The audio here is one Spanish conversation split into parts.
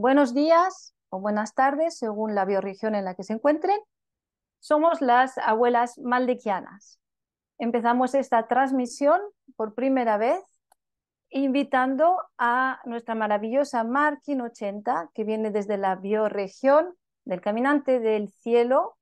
Buenos días o buenas tardes, según la biorregión en la que se encuentren. Somos las abuelas maldequianas. Empezamos esta transmisión por primera vez invitando a nuestra maravillosa Markin 80, que viene desde la biorregión del Caminante del Cielo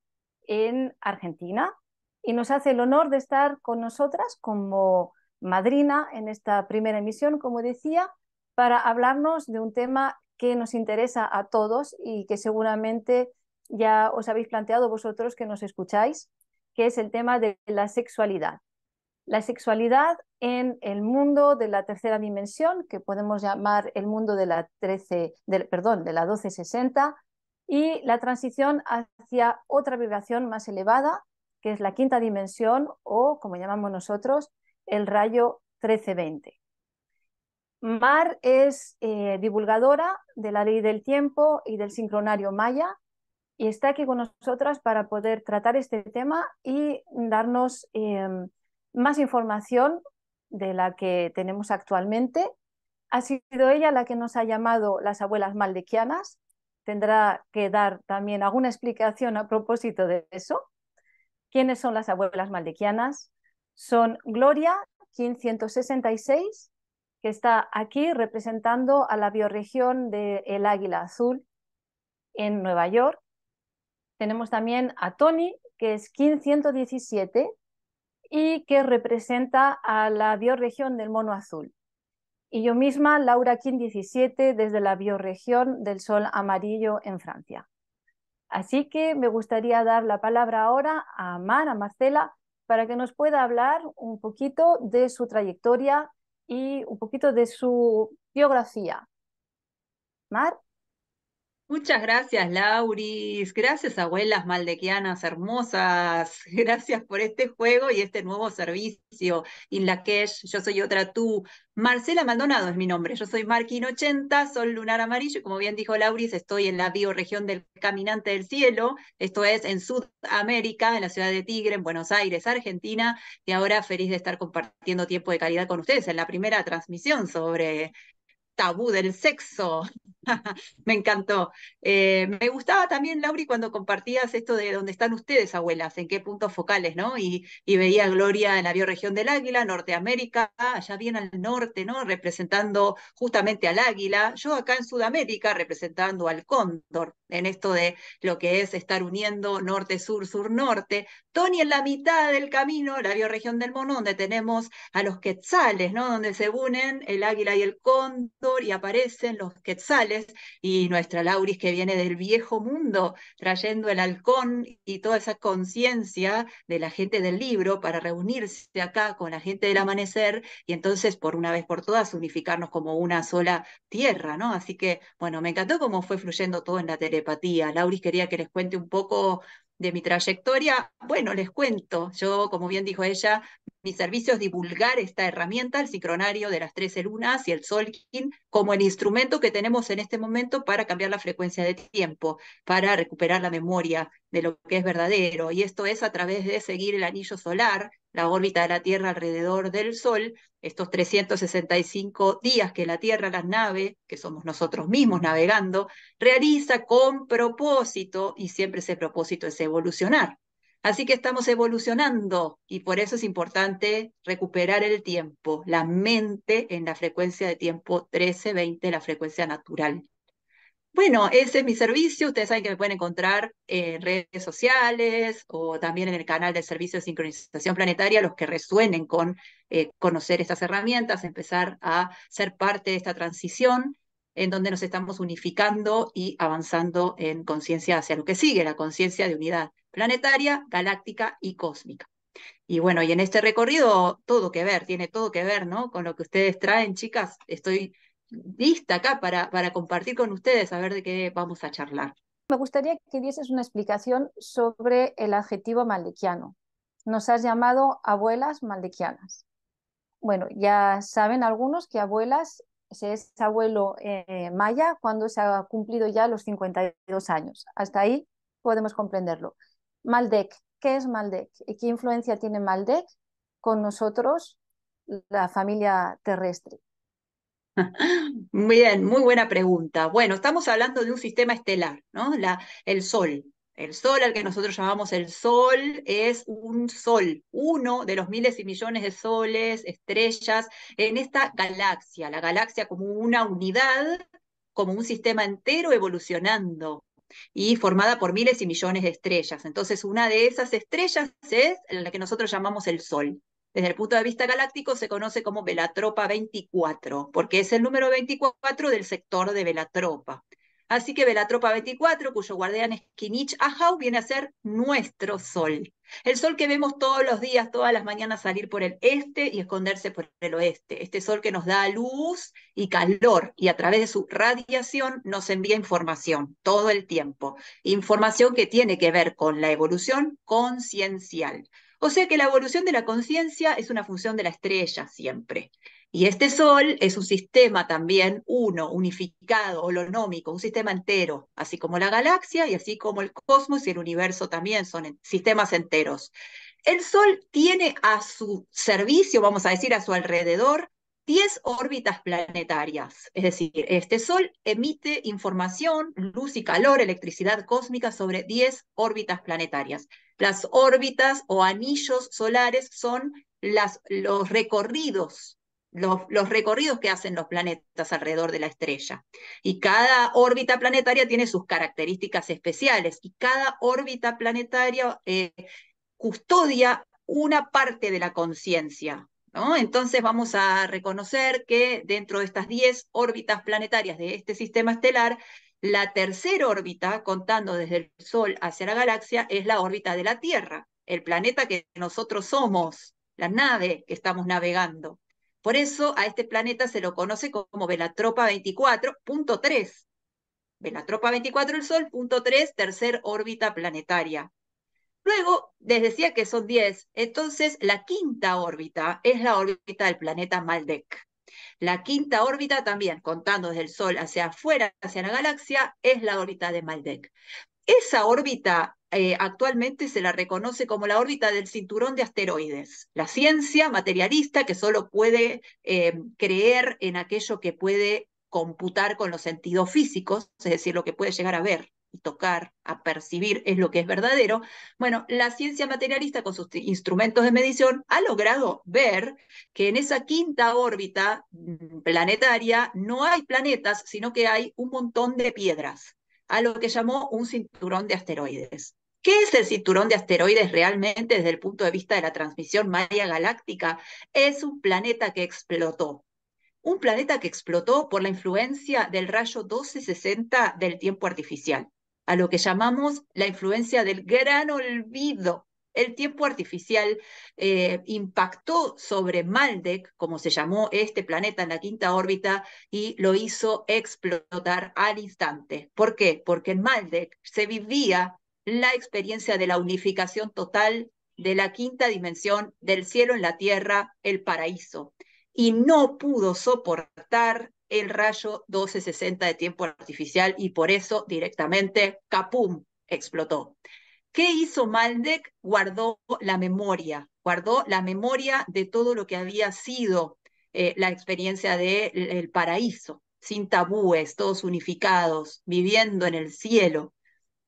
en Argentina y nos hace el honor de estar con nosotras como madrina en esta primera emisión, como decía, para hablarnos de un tema que nos interesa a todos y que seguramente ya os habéis planteado vosotros que nos escucháis, que es el tema de la sexualidad. La sexualidad en el mundo de la tercera dimensión, que podemos llamar el mundo de la 13, perdón, de la 1260, y la transición hacia otra vibración más elevada, que es la quinta dimensión o, como llamamos nosotros, el rayo 1320. Mar es eh, divulgadora de la ley del tiempo y del sincronario maya y está aquí con nosotras para poder tratar este tema y darnos em, más información de la que tenemos actualmente. Ha sido ella la que nos ha llamado las abuelas maldequianas. Tendrá que dar también alguna explicación a propósito de eso. ¿Quiénes son las abuelas maldequianas? Son Gloria 1566, que está aquí representando a la biorregión del El Águila Azul en Nueva York. Tenemos también a Tony, que es KIN 117 y que representa a la biorregión del Mono Azul. Y yo misma, Laura KIN 17, desde la biorregión del Sol Amarillo en Francia. Así que me gustaría dar la palabra ahora a Mar, a Marcela, para que nos pueda hablar un poquito de su trayectoria y un poquito de su biografía. Mar Muchas gracias, Lauris. Gracias, abuelas maldequianas hermosas. Gracias por este juego y este nuevo servicio. la Cash, yo soy otra tú. Marcela Maldonado es mi nombre. Yo soy Marquín80, soy lunar amarillo. Y como bien dijo Lauris, estoy en la bioregión del Caminante del Cielo. Esto es en Sudamérica, en la ciudad de Tigre, en Buenos Aires, Argentina. Y ahora feliz de estar compartiendo tiempo de calidad con ustedes en la primera transmisión sobre tabú del sexo. me encantó. Eh, me gustaba también, Lauri, cuando compartías esto de dónde están ustedes, abuelas, en qué puntos focales, ¿no? Y, y veía Gloria en la bioregión del Águila, Norteamérica, allá bien al norte, ¿no? Representando justamente al águila. Yo acá en Sudamérica representando al cóndor, en esto de lo que es estar uniendo norte, sur, sur, norte. Tony en la mitad del camino, la bioregión del mono, donde tenemos a los quetzales, ¿no? Donde se unen el águila y el cóndor y aparecen los quetzales y nuestra Lauris que viene del viejo mundo trayendo el halcón y toda esa conciencia de la gente del libro para reunirse acá con la gente del amanecer y entonces por una vez por todas unificarnos como una sola tierra, ¿no? Así que, bueno, me encantó cómo fue fluyendo todo en la telepatía. Lauris quería que les cuente un poco de mi trayectoria, bueno, les cuento, yo, como bien dijo ella, mi servicio es divulgar esta herramienta, el sincronario de las 13 lunas y el solkin, como el instrumento que tenemos en este momento para cambiar la frecuencia de tiempo, para recuperar la memoria de lo que es verdadero. Y esto es a través de seguir el anillo solar, la órbita de la Tierra alrededor del Sol, estos 365 días que la Tierra, las naves, que somos nosotros mismos navegando, realiza con propósito y siempre ese propósito es evolucionar. Así que estamos evolucionando y por eso es importante recuperar el tiempo, la mente en la frecuencia de tiempo 1320, la frecuencia natural bueno, ese es mi servicio. Ustedes saben que me pueden encontrar en redes sociales o también en el canal del Servicio de Sincronización Planetaria, los que resuenen con eh, conocer estas herramientas, empezar a ser parte de esta transición en donde nos estamos unificando y avanzando en conciencia hacia lo que sigue, la conciencia de unidad planetaria, galáctica y cósmica. Y bueno, y en este recorrido todo que ver, tiene todo que ver, ¿no? Con lo que ustedes traen, chicas. Estoy lista acá para, para compartir con ustedes, a ver de qué vamos a charlar. Me gustaría que dieses una explicación sobre el adjetivo maldequiano. Nos has llamado abuelas maldequianas. Bueno, ya saben algunos que abuelas es abuelo eh, maya cuando se ha cumplido ya los 52 años. Hasta ahí podemos comprenderlo. Maldek, ¿qué es Maldek? ¿Y qué influencia tiene Maldek con nosotros, la familia terrestre? Bien, muy buena pregunta. Bueno, estamos hablando de un sistema estelar, ¿no? La, el Sol. El Sol, al que nosotros llamamos el Sol, es un Sol, uno de los miles y millones de soles, estrellas, en esta galaxia, la galaxia como una unidad, como un sistema entero evolucionando, y formada por miles y millones de estrellas. Entonces, una de esas estrellas es la que nosotros llamamos el Sol. Desde el punto de vista galáctico se conoce como Velatropa 24, porque es el número 24 del sector de Velatropa. Así que Velatropa 24, cuyo guardián es Kinich Ahau, viene a ser nuestro sol. El sol que vemos todos los días, todas las mañanas salir por el este y esconderse por el oeste. Este sol que nos da luz y calor y a través de su radiación nos envía información todo el tiempo. Información que tiene que ver con la evolución conciencial. O sea que la evolución de la conciencia es una función de la estrella siempre. Y este Sol es un sistema también uno, unificado, holonómico, un sistema entero, así como la galaxia y así como el cosmos y el universo también son sistemas enteros. El Sol tiene a su servicio, vamos a decir, a su alrededor, 10 órbitas planetarias, es decir, este Sol emite información, luz y calor, electricidad cósmica sobre 10 órbitas planetarias. Las órbitas o anillos solares son los recorridos, los, recorridos que hacen los planetas alrededor de la estrella. Y cada órbita planetaria tiene sus características especiales y cada órbita planetaria eh, custodia una parte de la conciencia entonces vamos a reconocer que dentro de estas 10 órbitas planetarias de este sistema estelar, la tercera órbita, contando desde el Sol hacia la galaxia, es la órbita de la Tierra, el planeta que nosotros somos, la nave que estamos navegando. Por eso a este planeta se lo conoce como Velatropa 24.3. Velatropa 24 el Sol, punto 3, tercer órbita planetaria. Luego les decía que son 10, entonces la quinta órbita es la órbita del planeta Maldek. La quinta órbita también, contando desde el Sol hacia afuera, hacia la galaxia, es la órbita de Maldek. Esa órbita eh, actualmente se la reconoce como la órbita del cinturón de asteroides. La ciencia materialista que solo puede eh, creer en aquello que puede computar con los sentidos físicos, es decir, lo que puede llegar a ver y tocar, a percibir es lo que es verdadero, bueno, la ciencia materialista con sus instrumentos de medición ha logrado ver que en esa quinta órbita mm, planetaria no hay planetas, sino que hay un montón de piedras, a lo que llamó un cinturón de asteroides. ¿Qué es el cinturón de asteroides realmente desde el punto de vista de la transmisión Maya Galáctica? Es un planeta que explotó. Un planeta que explotó por la influencia del rayo 1260 del tiempo artificial a lo que llamamos la influencia del gran olvido. El tiempo artificial eh, impactó sobre Maldek, como se llamó este planeta en la quinta órbita, y lo hizo explotar al instante. ¿Por qué? Porque en Maldek se vivía la experiencia de la unificación total de la quinta dimensión del cielo en la tierra, el paraíso, y no pudo soportar el rayo 1260 de tiempo artificial y por eso directamente capum explotó. ¿Qué hizo Maldek? Guardó la memoria, guardó la memoria de todo lo que había sido eh, la experiencia del de el paraíso, sin tabúes, todos unificados, viviendo en el cielo.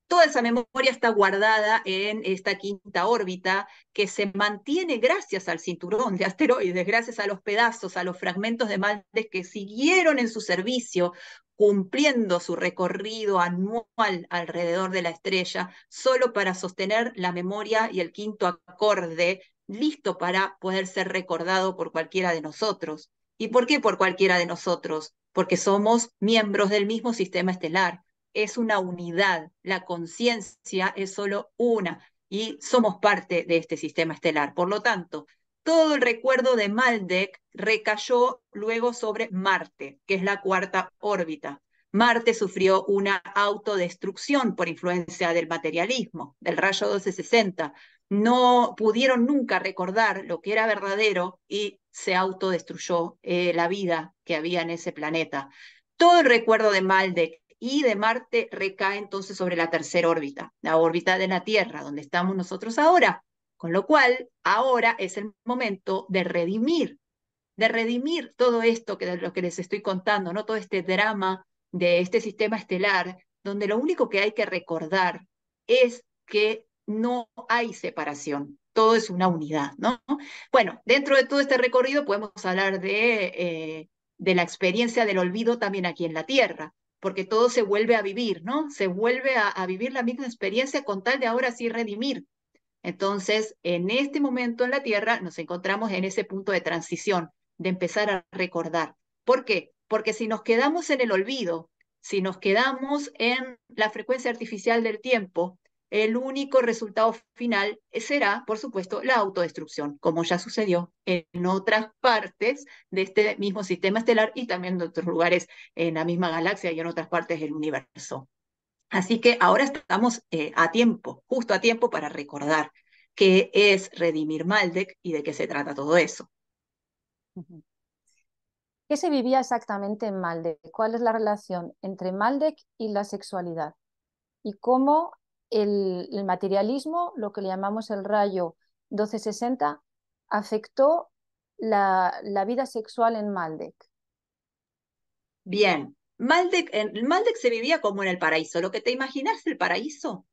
Toda esa memoria está guardada en esta quinta órbita que se mantiene gracias al cinturón de asteroides, gracias a los pedazos, a los fragmentos de mantes que siguieron en su servicio cumpliendo su recorrido anual alrededor de la estrella, solo para sostener la memoria y el quinto acorde listo para poder ser recordado por cualquiera de nosotros. ¿Y por qué por cualquiera de nosotros? Porque somos miembros del mismo sistema estelar es una unidad, la conciencia es solo una y somos parte de este sistema estelar. Por lo tanto, todo el recuerdo de Maldek recayó luego sobre Marte, que es la cuarta órbita. Marte sufrió una autodestrucción por influencia del materialismo, del rayo 1260. No pudieron nunca recordar lo que era verdadero y se autodestruyó eh, la vida que había en ese planeta. Todo el recuerdo de Maldek y de Marte recae entonces sobre la tercera órbita, la órbita de la Tierra, donde estamos nosotros ahora. Con lo cual, ahora es el momento de redimir, de redimir todo esto que lo que les estoy contando, no todo este drama de este sistema estelar, donde lo único que hay que recordar es que no hay separación, todo es una unidad, ¿no? Bueno, dentro de todo este recorrido podemos hablar de, eh, de la experiencia del olvido también aquí en la Tierra, porque todo se vuelve a vivir, ¿no? Se vuelve a, vivir la misma experiencia con tal de ahora sí redimir. Entonces, en este momento en la tierra nos encontramos en ese punto de transición, de empezar a recordar. ¿Por qué? Porque si nos quedamos en el olvido, si nos quedamos en la frecuencia artificial del tiempo, el único resultado final será, por supuesto, la autodestrucción, como ya sucedió en otras partes de este mismo sistema estelar y también en otros lugares en la misma galaxia y en otras partes del universo. Así que ahora estamos eh, a tiempo, justo a tiempo para recordar qué es redimir Maldek y de qué se trata todo eso. ¿Qué se vivía exactamente en Maldek? ¿Cuál es la relación entre Maldek y la sexualidad? ¿Y cómo el, materialismo, lo que le llamamos el rayo 1260, afectó la, vida sexual en Maldek? Bien, Maldek, en, Maldek se vivía como en el paraíso. Lo que te imaginas el paraíso,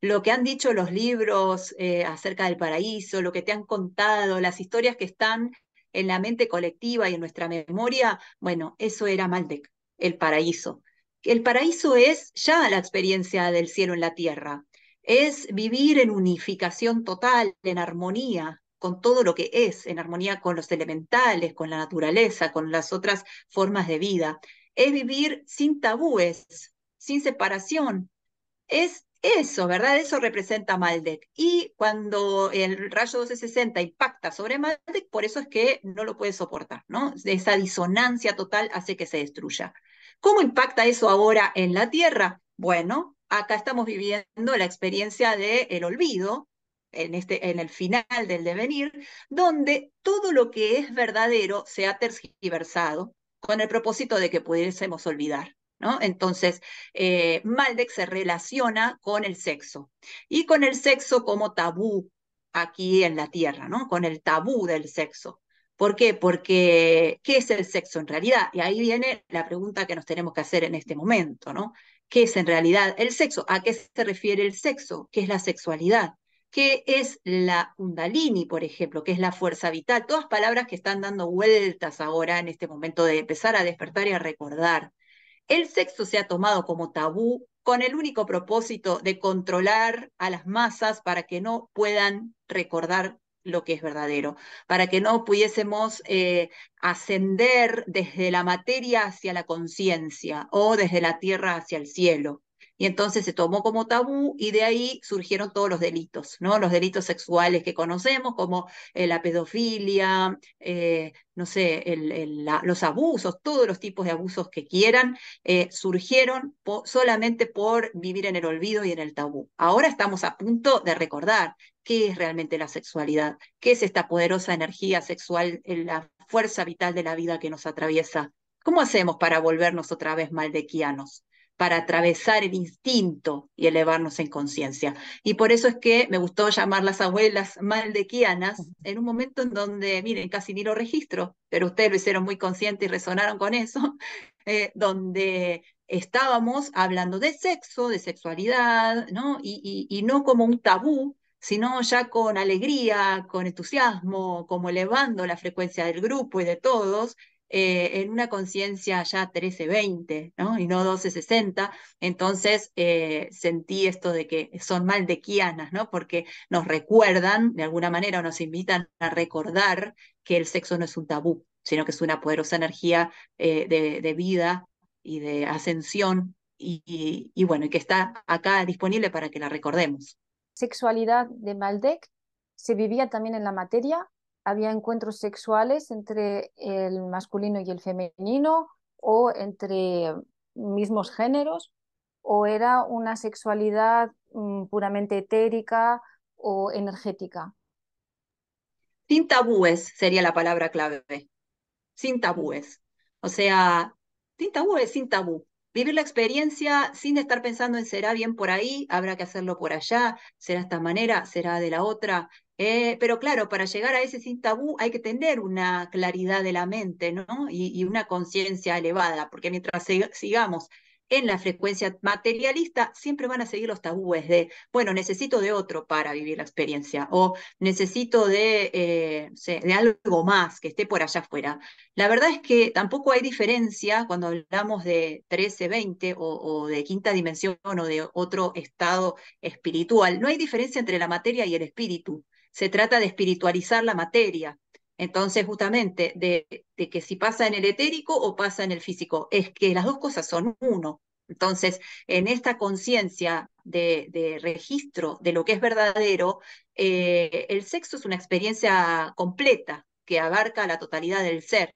lo que han dicho los libros eh, acerca del paraíso, lo que te han contado, las historias que están en la mente colectiva y en nuestra memoria, bueno, eso era Maldek, el paraíso el paraíso es ya la experiencia del cielo en la tierra, es vivir en unificación total, en armonía con todo lo que es, en armonía con los elementales, con la naturaleza, con las otras formas de vida, es vivir sin tabúes, sin separación. Es eso, ¿verdad? Eso representa Maldek. Y cuando el rayo 1260 impacta sobre Maldek, por eso es que no lo puede soportar, ¿no? Esa disonancia total hace que se destruya. ¿Cómo impacta eso ahora en la Tierra? Bueno, acá estamos viviendo la experiencia del el olvido, en, este, en el final del devenir, donde todo lo que es verdadero se ha tergiversado con el propósito de que pudiésemos olvidar. ¿No? Entonces, eh, se relaciona con el sexo y con el sexo como tabú aquí en la Tierra, ¿no? con el tabú del sexo. ¿Por qué? Porque, ¿qué es el sexo en realidad? Y ahí viene la pregunta que nos tenemos que hacer en este momento, ¿no? ¿Qué es en realidad el sexo? ¿A qué se refiere el sexo? ¿Qué es la sexualidad? ¿Qué es la kundalini, por ejemplo? ¿Qué es la fuerza vital? Todas palabras que están dando vueltas ahora en este momento de empezar a despertar y a recordar. El sexo se ha tomado como tabú con el único propósito de controlar a las masas para que no puedan recordar lo que es verdadero, para que no pudiésemos eh, ascender desde la materia hacia la conciencia o desde la tierra hacia el cielo. Y entonces se tomó como tabú y de ahí surgieron todos los delitos, ¿no? Los delitos sexuales que conocemos, como eh, la pedofilia, eh, no sé, los abusos, todos los tipos de abusos que quieran, surgieron solamente por vivir en el olvido y en el tabú. Ahora estamos a punto de recordar qué es realmente la sexualidad, qué es esta poderosa energía sexual, la fuerza vital de la vida que nos atraviesa. ¿Cómo hacemos para volvernos otra vez maldequianos? para atravesar el instinto y elevarnos en conciencia. Y por eso es que me gustó llamar las abuelas maldequianas en un momento en donde, miren, casi ni lo registro, pero ustedes lo hicieron muy consciente y resonaron con eso, eh, donde estábamos hablando de sexo, de sexualidad, ¿no? y no como un tabú, sino ya con alegría, con entusiasmo, como elevando la frecuencia del grupo y de todos, eh, en una conciencia ya 1320, ¿no? Y no 1260. Entonces eh, sentí esto de que son mal maldequianas, ¿no? Porque nos recuerdan, de alguna manera, o nos invitan a recordar que el sexo no es un tabú, sino que es una poderosa energía eh, de, vida y de ascensión. Y, y bueno, y que está acá disponible para que la recordemos sexualidad de Maldec se vivía también en la materia, había encuentros sexuales entre el masculino y el femenino o entre mismos géneros, o era una sexualidad mm, puramente etérica o energética. Sin tabúes sería la palabra clave, sin tabúes. O sea, sin tabúes, sin tabú. Vivir la experiencia sin estar pensando en será bien por ahí, habrá que hacerlo por allá, será esta manera, será de la otra. Eh, pero claro, para llegar a ese sin tabú hay que tener una claridad de la mente ¿no? y, una conciencia elevada, porque mientras sigamos en la frecuencia materialista siempre van a seguir los tabúes de, bueno, necesito de otro para vivir la experiencia o necesito de, eh, de algo más que esté por allá afuera. La verdad es que tampoco hay diferencia cuando hablamos de 13, 20 o de quinta dimensión o de otro estado espiritual. No hay diferencia entre la materia y el espíritu. Se trata de espiritualizar la materia entonces, justamente, de, que si pasa en el etérico o pasa en el físico, es que las dos cosas son uno. Entonces, en esta conciencia de, registro de lo que es verdadero, eh, el sexo es una experiencia completa que abarca la totalidad del ser,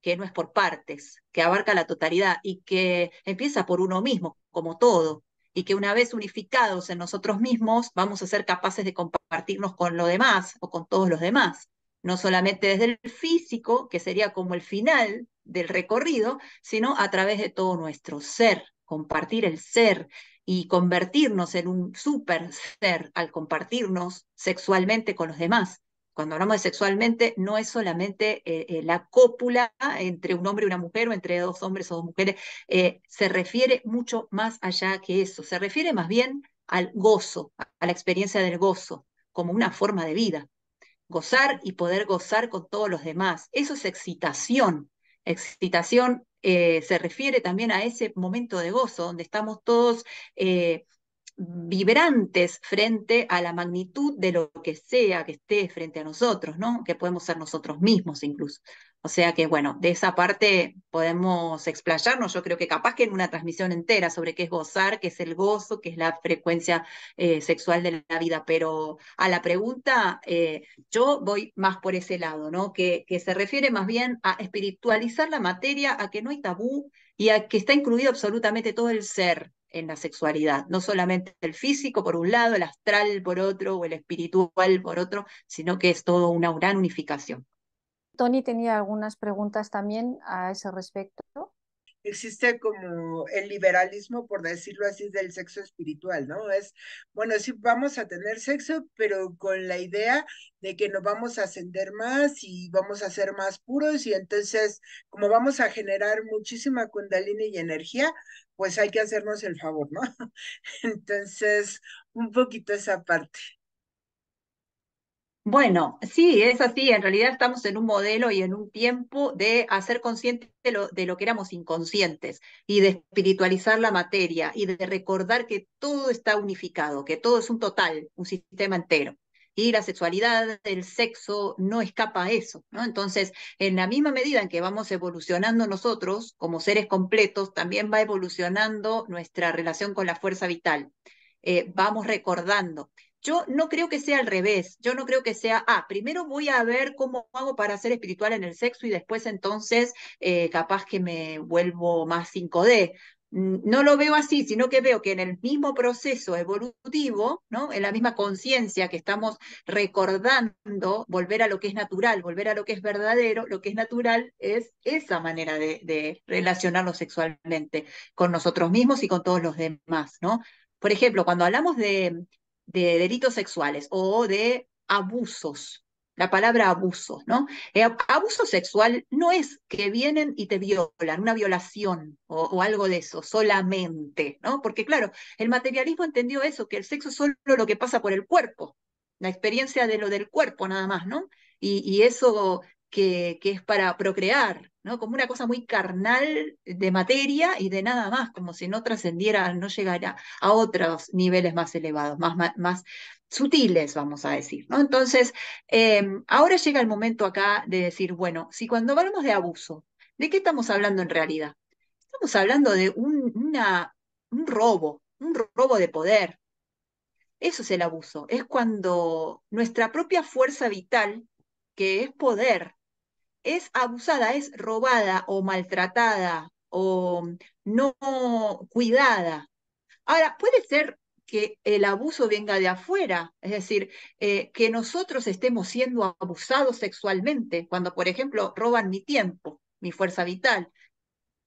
que no es por partes, que abarca la totalidad y que empieza por uno mismo, como todo, y que una vez unificados en nosotros mismos, vamos a ser capaces de compartirnos con lo demás o con todos los demás no solamente desde el físico, que sería como el final del recorrido, sino a través de todo nuestro ser, compartir el ser y convertirnos en un super ser al compartirnos sexualmente con los demás. Cuando hablamos de sexualmente, no es solamente eh, eh, la cópula entre un hombre y una mujer o entre dos hombres o dos mujeres, eh, se refiere mucho más allá que eso, se refiere más bien al gozo, a la experiencia del gozo, como una forma de vida, gozar y poder gozar con todos los demás. Eso es excitación. Excitación eh, se refiere también a ese momento de gozo donde estamos todos eh, vibrantes frente a la magnitud de lo que sea que esté frente a nosotros, ¿no? Que podemos ser nosotros mismos incluso. O sea que, bueno, de esa parte podemos explayarnos. Yo creo que capaz que en una transmisión entera sobre qué es gozar, qué es el gozo, qué es la frecuencia eh, sexual de la vida. Pero a la pregunta, eh, yo voy más por ese lado, ¿no? Que, que se refiere más bien a espiritualizar la materia, a que no hay tabú y a que está incluido absolutamente todo el ser en la sexualidad, no solamente el físico por un lado, el astral por otro o el espiritual por otro, sino que es todo una gran unificación. Tony tenía algunas preguntas también a ese respecto. Existe como el liberalismo, por decirlo así, del sexo espiritual, ¿no? Es, bueno, sí vamos a tener sexo, pero con la idea de que nos vamos a ascender más y vamos a ser más puros y entonces, como vamos a generar muchísima kundalini y energía, pues hay que hacernos el favor, ¿no? Entonces, un poquito esa parte. Bueno, sí, es así. En realidad estamos en un modelo y en un tiempo de hacer consciente de lo, de lo, que éramos inconscientes y de espiritualizar la materia y de recordar que todo está unificado, que todo es un total, un sistema entero. Y la sexualidad, el sexo, no escapa a eso, ¿no? Entonces, en la misma medida en que vamos evolucionando nosotros como seres completos, también va evolucionando nuestra relación con la fuerza vital. Eh, vamos recordando yo no creo que sea al revés, yo no creo que sea, ah, primero voy a ver cómo hago para ser espiritual en el sexo y después entonces eh, capaz que me vuelvo más 5D. No lo veo así, sino que veo que en el mismo proceso evolutivo, ¿no? en la misma conciencia que estamos recordando, volver a lo que es natural, volver a lo que es verdadero, lo que es natural es esa manera de, de relacionarnos sexualmente con nosotros mismos y con todos los demás. ¿no? Por ejemplo, cuando hablamos de de delitos sexuales o de abusos, la palabra abuso, ¿no? Eh, abuso sexual no es que vienen y te violan, una violación o, algo de eso, solamente, ¿no? Porque claro, el materialismo entendió eso, que el sexo es solo lo que pasa por el cuerpo, la experiencia de lo del cuerpo nada más, ¿no? Y, y eso que, es para procrear, ¿no? Como una cosa muy carnal de materia y de nada más, como si no trascendiera, no llegara a otros niveles más elevados, más, más, sutiles, vamos a decir, ¿no? Entonces, em, ahora llega el momento acá de decir, bueno, si cuando hablamos de abuso, ¿de qué estamos hablando en realidad? Estamos hablando de un, un robo, un robo de poder. Eso es el abuso, es cuando nuestra propia fuerza vital, que es poder, es abusada, es robada o maltratada o no cuidada. Ahora, puede ser que el abuso venga de afuera, es decir, eh, que nosotros estemos siendo abusados sexualmente, cuando, por ejemplo, roban mi tiempo, mi fuerza vital.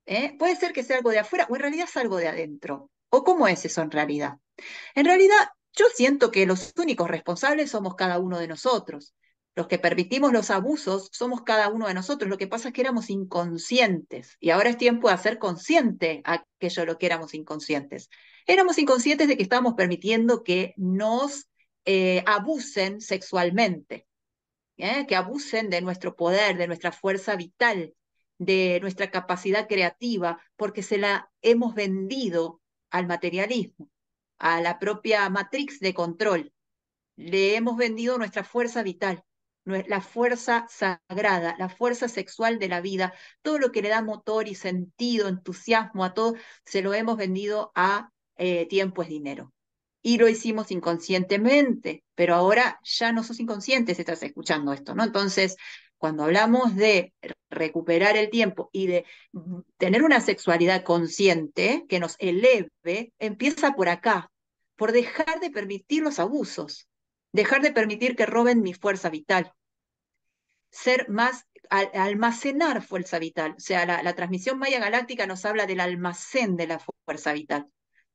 ¿eh? Puede ser que sea algo de afuera o en realidad es algo de adentro. ¿O cómo es eso en realidad? En realidad, yo siento que los únicos responsables somos cada uno de nosotros los que permitimos los abusos somos cada uno de nosotros. Lo que pasa es que éramos inconscientes y ahora es tiempo de hacer consciente aquello de lo que éramos inconscientes. Éramos inconscientes de que estábamos permitiendo que nos eh, abusen sexualmente, ¿eh? que abusen de nuestro poder, de nuestra fuerza vital, de nuestra capacidad creativa, porque se la hemos vendido al materialismo, a la propia matrix de control. Le hemos vendido nuestra fuerza vital la fuerza sagrada, la fuerza sexual de la vida, todo lo que le da motor y sentido, entusiasmo a todo, se lo hemos vendido a eh, tiempo es dinero. Y lo hicimos inconscientemente, pero ahora ya no sos inconsciente si estás escuchando esto, ¿no? Entonces, cuando hablamos de recuperar el tiempo y de tener una sexualidad consciente que nos eleve, empieza por acá, por dejar de permitir los abusos dejar de permitir que roben mi fuerza vital, ser más, almacenar fuerza vital. O sea, la, transmisión Maya Galáctica nos habla del almacén de la fuerza vital,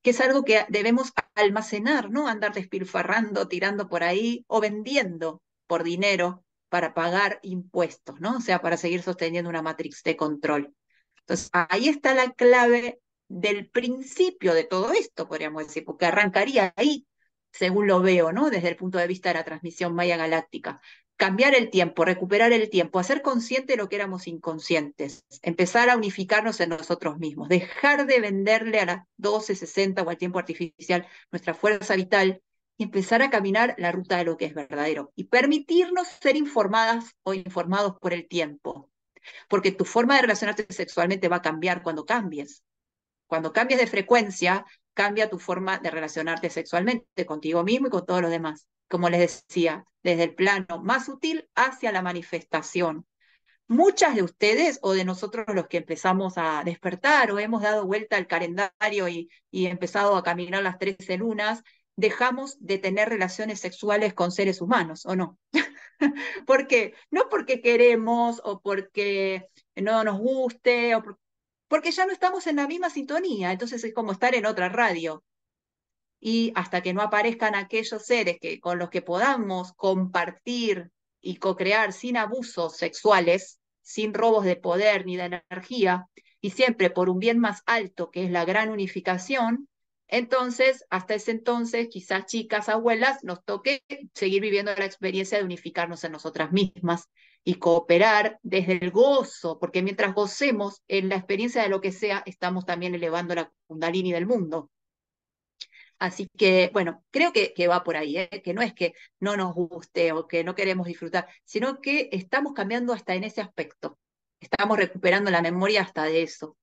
que es algo que debemos almacenar, no andar despilfarrando, tirando por ahí o vendiendo por dinero para pagar impuestos, ¿no? O sea, para seguir sosteniendo una matrix de control. Entonces, ahí está la clave del principio de todo esto, podríamos decir, porque arrancaría ahí según lo veo, ¿no? Desde el punto de vista de la transmisión maya galáctica. Cambiar el tiempo, recuperar el tiempo, hacer consciente lo que éramos inconscientes, empezar a unificarnos en nosotros mismos, dejar de venderle a las 12, 60 o al tiempo artificial nuestra fuerza vital y empezar a caminar la ruta de lo que es verdadero y permitirnos ser informadas o informados por el tiempo. Porque tu forma de relacionarte sexualmente va a cambiar cuando cambies. Cuando cambies de frecuencia, cambia tu forma de relacionarte sexualmente contigo mismo y con todos los demás. Como les decía, desde el plano más sutil hacia la manifestación. Muchas de ustedes o de nosotros los que empezamos a despertar o hemos dado vuelta al calendario y, y empezado a caminar las 13 lunas, dejamos de tener relaciones sexuales con seres humanos, ¿o no? ¿Por qué? No porque queremos o porque no nos guste o porque ya no estamos en la misma sintonía, entonces es como estar en otra radio. Y hasta que no aparezcan aquellos seres que, con los que podamos compartir y co-crear sin abusos sexuales, sin robos de poder ni de energía, y siempre por un bien más alto que es la gran unificación, entonces, hasta ese entonces, quizás chicas, abuelas, nos toque seguir viviendo la experiencia de unificarnos en nosotras mismas y cooperar desde el gozo, porque mientras gocemos en la experiencia de lo que sea, estamos también elevando la kundalini del mundo. Así que, bueno, creo que, va por ahí, ¿eh? que no es que no nos guste o que no queremos disfrutar, sino que estamos cambiando hasta en ese aspecto. Estamos recuperando la memoria hasta de eso.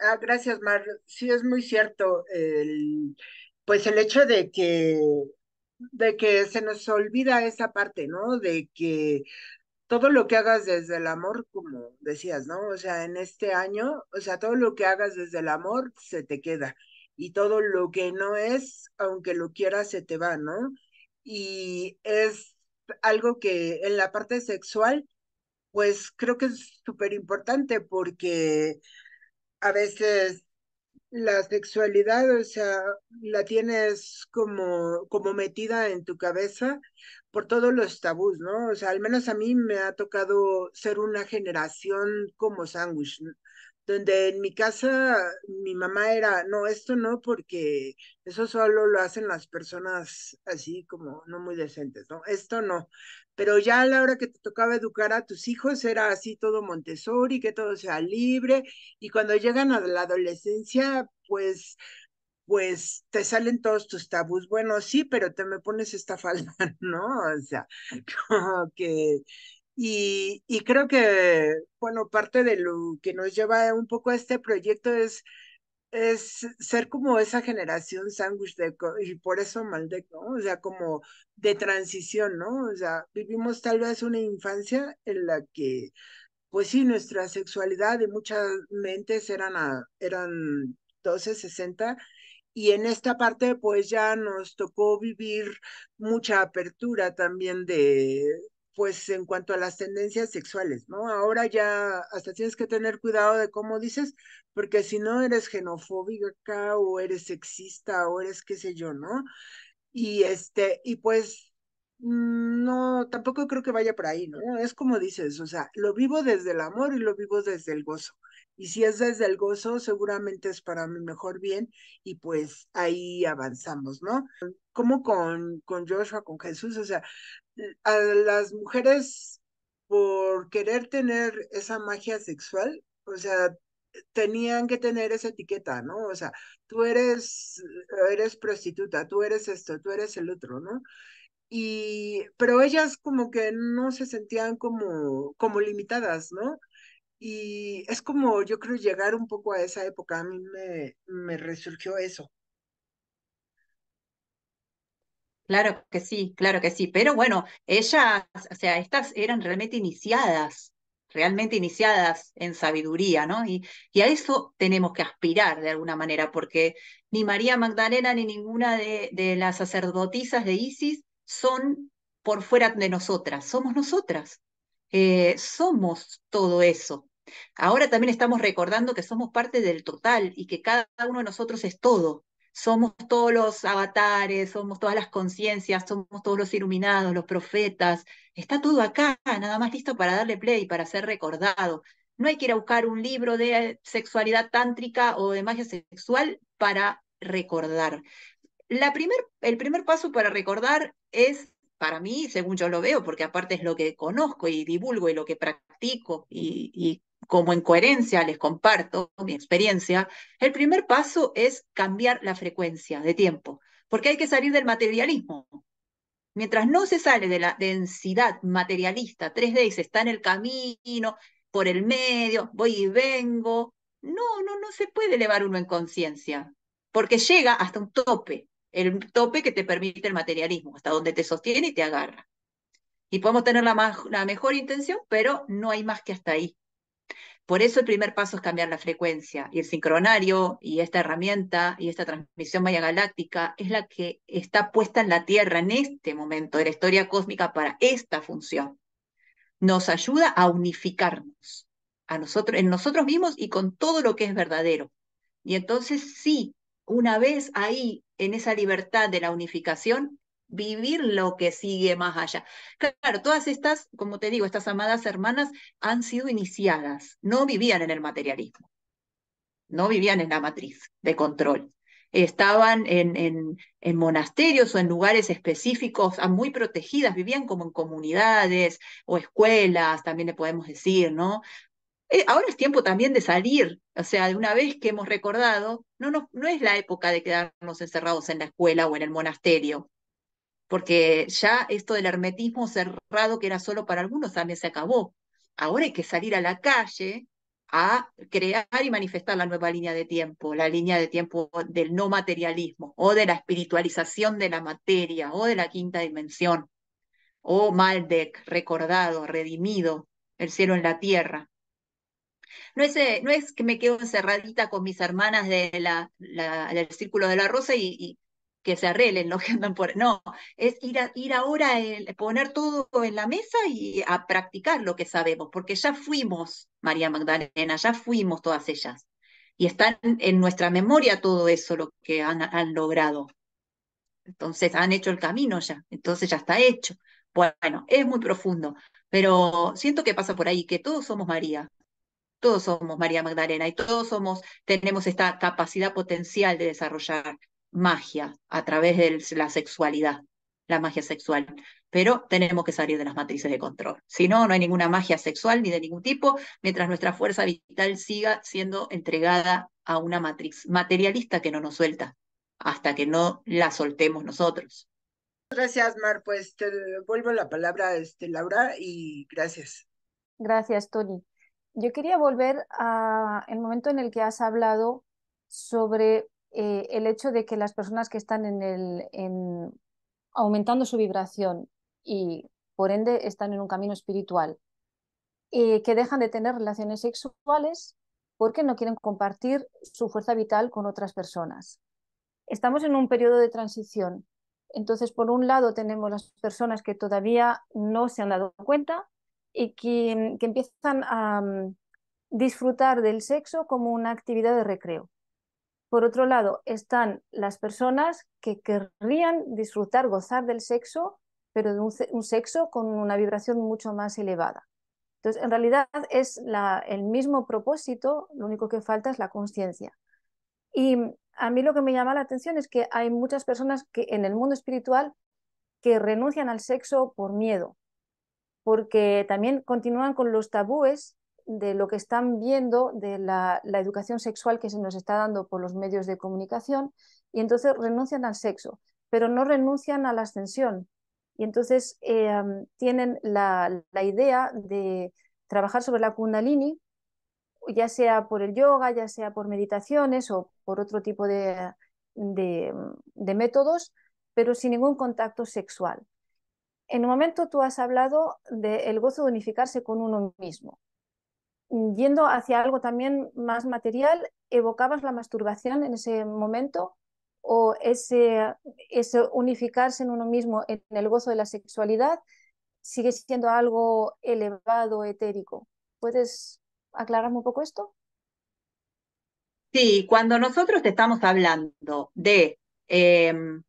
Ah, gracias, Mar. Sí, es muy cierto. El, pues el hecho de que, de que se nos olvida esa parte, ¿no? De que todo lo que hagas desde el amor, como decías, ¿no? O sea, en este año, o sea, todo lo que hagas desde el amor se te queda. Y todo lo que no es, aunque lo quieras, se te va, ¿no? Y es algo que en la parte sexual, pues creo que es súper importante porque a veces la sexualidad, o sea, la tienes como, como metida en tu cabeza por todos los tabús, ¿no? O sea, al menos a mí me ha tocado ser una generación como Sandwich, donde en mi casa mi mamá era, no, esto no, porque eso solo lo hacen las personas así como no muy decentes, ¿no? Esto no, pero ya a la hora que te tocaba educar a tus hijos era así todo Montessori, que todo sea libre, y cuando llegan a la adolescencia, pues pues te salen todos tus tabús. Bueno, sí, pero te me pones esta falda, ¿no? O sea, que... Y, y creo que, bueno, parte de lo que nos lleva un poco a este proyecto es es ser como esa generación sándwich de, y por eso maldeco, ¿no? O sea, como de transición, ¿no? O sea, vivimos tal vez una infancia en la que, pues sí, nuestra sexualidad de muchas mentes eran, eran 12, 60, y en esta parte pues ya nos tocó vivir mucha apertura también de, pues en cuanto a las tendencias sexuales, ¿no? Ahora ya hasta tienes que tener cuidado de cómo dices, porque si no eres genofóbica o eres sexista o eres qué sé yo, ¿no? Y este, y pues mm, no, tampoco creo que vaya por ahí, ¿no? Es como dices, o sea, lo vivo desde el amor y lo vivo desde el gozo. Y si es desde el gozo, seguramente es para mi mejor bien y pues ahí avanzamos, ¿no? Como con, con Joshua, con Jesús, o sea, a las mujeres por querer tener esa magia sexual, o sea, tenían que tener esa etiqueta, ¿no? O sea, tú eres, eres prostituta, tú eres esto, tú eres el otro, ¿no? Y, pero ellas como que no se sentían como, como limitadas, ¿no? Y es como yo creo llegar un poco a esa época, a mí me, resurgió eso. Claro que sí, claro que sí, pero bueno, ellas, o sea, estas eran realmente iniciadas, realmente iniciadas en sabiduría, ¿no? Y, y, a eso tenemos que aspirar de alguna manera, porque ni María Magdalena ni ninguna de las sacerdotisas de Isis son por fuera de nosotras, somos nosotras, eh, somos todo eso. Ahora también estamos recordando que somos parte del total y que cada uno de nosotros es todo. Somos todos los avatares, somos todas las conciencias, somos todos los iluminados, los profetas. Está todo acá, nada más listo para darle play, para ser recordado. No hay que ir a buscar un libro de sexualidad tántrica o de magia sexual para recordar. La el primer paso para recordar es para mí, según yo lo veo, porque aparte es lo que conozco y divulgo y lo que practico y, como en coherencia les comparto mi experiencia, el primer paso es cambiar la frecuencia de tiempo, porque hay que salir del materialismo. Mientras no se sale de la densidad materialista 3D está en el camino, por el medio, voy y vengo, no, no, no se puede elevar uno en conciencia, porque llega hasta un tope el tope que te permite el materialismo, hasta donde te sostiene y te agarra. Y podemos tener la, mejor intención, pero no hay más que hasta ahí. Por eso el primer paso es cambiar la frecuencia y el sincronario y esta herramienta y esta transmisión maya galáctica es la que está puesta en la Tierra en este momento de la historia cósmica para esta función. Nos ayuda a unificarnos a nosotros, en nosotros mismos y con todo lo que es verdadero. Y entonces sí, una vez ahí, en esa libertad de la unificación, vivir lo que sigue más allá. Claro, todas estas, como te digo, estas amadas hermanas han sido iniciadas, no vivían en el materialismo, no vivían en la matriz de control, estaban en, en, monasterios o en lugares específicos ah, muy protegidas, vivían como en comunidades o escuelas, también le podemos decir, ¿no? Eh, ahora es tiempo también de salir, o sea, de una vez que hemos recordado, no, no es la época de quedarnos encerrados en la escuela o en el monasterio, porque ya esto del hermetismo cerrado que era solo para algunos también se acabó. Ahora hay que salir a la calle a crear y manifestar la nueva línea de tiempo, la línea de tiempo del no materialismo o de la espiritualización de la materia o de la quinta dimensión o Maldek, recordado, redimido, el cielo en la tierra. No es, eh, no es que me quedo encerradita con mis hermanas de la, del Círculo de la Rosa y, que se arreglen los que andan por... No, es ir, ir ahora, a poner todo en la mesa y a practicar lo que sabemos, porque ya fuimos, María Magdalena, ya fuimos todas ellas. Y están en nuestra memoria todo eso, lo que han, han logrado. Entonces han hecho el camino ya, entonces ya está hecho. Bueno, es muy profundo, pero siento que pasa por ahí, que todos somos María, todos somos María Magdalena y todos somos, tenemos esta capacidad potencial de desarrollar magia a través de la sexualidad, la magia sexual. Pero tenemos que salir de las matrices de control. Si no, no hay ninguna magia sexual ni de ningún tipo, mientras nuestra fuerza vital siga siendo entregada a una matriz materialista que no nos suelta hasta que no la soltemos nosotros. Gracias, Mar. Pues te vuelvo la palabra, este, Laura, y gracias. Gracias, Tony yo quería volver al momento en el que has hablado sobre eh, el hecho de que las personas que están en el, en, aumentando su vibración y por ende están en un camino espiritual, y eh, que dejan de tener relaciones sexuales porque no quieren compartir su fuerza vital con otras personas. Estamos en un periodo de transición. Entonces, por un lado, tenemos las personas que todavía no se han dado cuenta y que, empiezan a mm, disfrutar del sexo como una actividad de recreo. Por otro lado, están las personas que querrían disfrutar, gozar del sexo, pero de un, sexo con una vibración mucho más elevada. Entonces, en realidad es el mismo propósito, lo único que falta es la conciencia. Y mm, a mí lo que me llama la atención es que hay muchas personas que en el mundo espiritual que renuncian al sexo por miedo, porque también continúan con los tabúes de lo que están viendo de la, educación sexual que se nos está dando por los medios de comunicación y entonces renuncian al sexo, pero no renuncian a la ascensión. Y entonces em, tienen la, idea de trabajar sobre la kundalini, ya sea por el yoga, ya sea por meditaciones o por otro tipo de métodos, pero sin ningún contacto sexual. En un momento tú has hablado del gozo de unificarse con uno mismo. Mm, yendo hacia algo también más material, ¿evocabas la masturbación en ese momento? ¿O ese, unificarse en uno mismo en el gozo de la sexualidad sigue siendo algo elevado, etérico? ¿Puedes aclararme un poco esto? Sí, cuando nosotros te estamos hablando de em,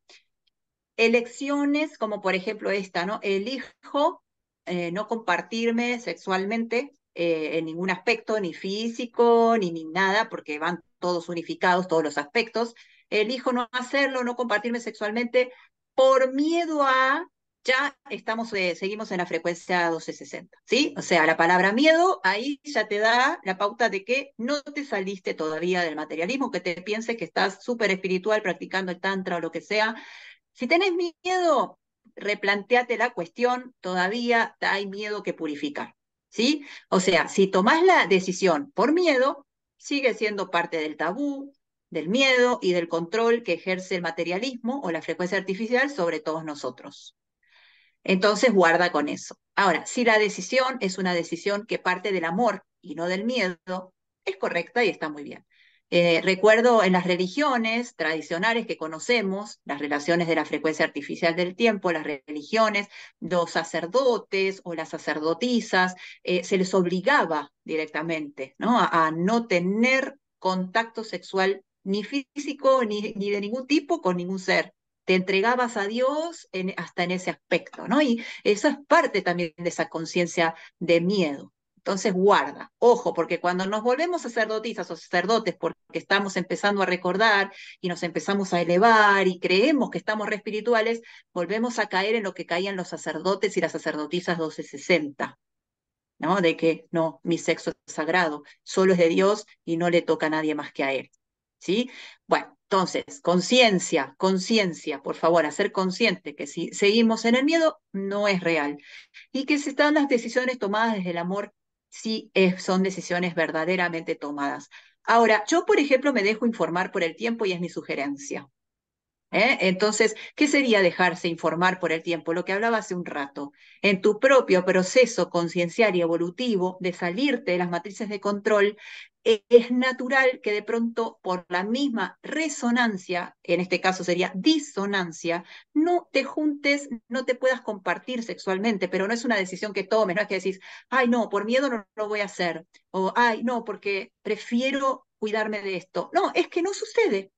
elecciones como por ejemplo esta, ¿no? Elijo eh, no compartirme sexualmente eh, en ningún aspecto, ni físico, ni, ni nada, porque van todos unificados, todos los aspectos. Elijo no hacerlo, no compartirme sexualmente por miedo a ya estamos, eh, seguimos en la frecuencia 1260, ¿sí? O sea, la palabra miedo ahí ya te da la pauta de que no te saliste todavía del materialismo, que te pienses que estás súper espiritual practicando el tantra o lo que sea, si tenés miedo, replanteate la cuestión, todavía hay miedo que purificar. ¿Sí? O sea, si tomás la decisión por miedo, sigue siendo parte del tabú, del miedo y del control que ejerce el materialismo o la frecuencia artificial sobre todos nosotros. Entonces, guarda con eso. Ahora, si la decisión es una decisión que parte del amor y no del miedo, es correcta y está muy bien. Eh, recuerdo en las religiones tradicionales que conocemos, las relaciones de la frecuencia artificial del tiempo, las religiones, los sacerdotes o las sacerdotisas, eh, se les obligaba directamente A, no tener contacto sexual ni físico ni, ni de ningún tipo con ningún ser, te entregabas a Dios hasta en ese aspecto, ¿no? Y eso es parte también de esa conciencia de miedo. Entonces guarda, ojo, porque cuando nos volvemos sacerdotisas o sacerdotes, porque estamos empezando a recordar y nos empezamos a elevar y creemos que estamos re espirituales, volvemos a caer en lo que caían los sacerdotes y las sacerdotisas 1260, ¿no? De que no, mi sexo es sagrado, solo es de Dios y no le toca a nadie más que a Él, ¿sí? Bueno, entonces, conciencia, conciencia, por favor, hacer consciente que si seguimos en el miedo, no es real. Y que se están las decisiones tomadas desde el amor si eh, son decisiones verdaderamente tomadas. Ahora, yo, por ejemplo, me dejo informar por el tiempo y es mi sugerencia. ¿eh? Entonces, ¿qué sería dejarse informar por el tiempo? Lo que hablaba hace un rato. En tu propio proceso conciencial y evolutivo de salirte de las matrices de control, es natural que de pronto por la misma resonancia, en este caso sería disonancia, no te juntes, no te puedas compartir sexualmente, pero no es una decisión que tomes, no es que decís, ay no, por miedo no lo voy a hacer, o ay no, porque prefiero cuidarme de esto. No, es que no sucede,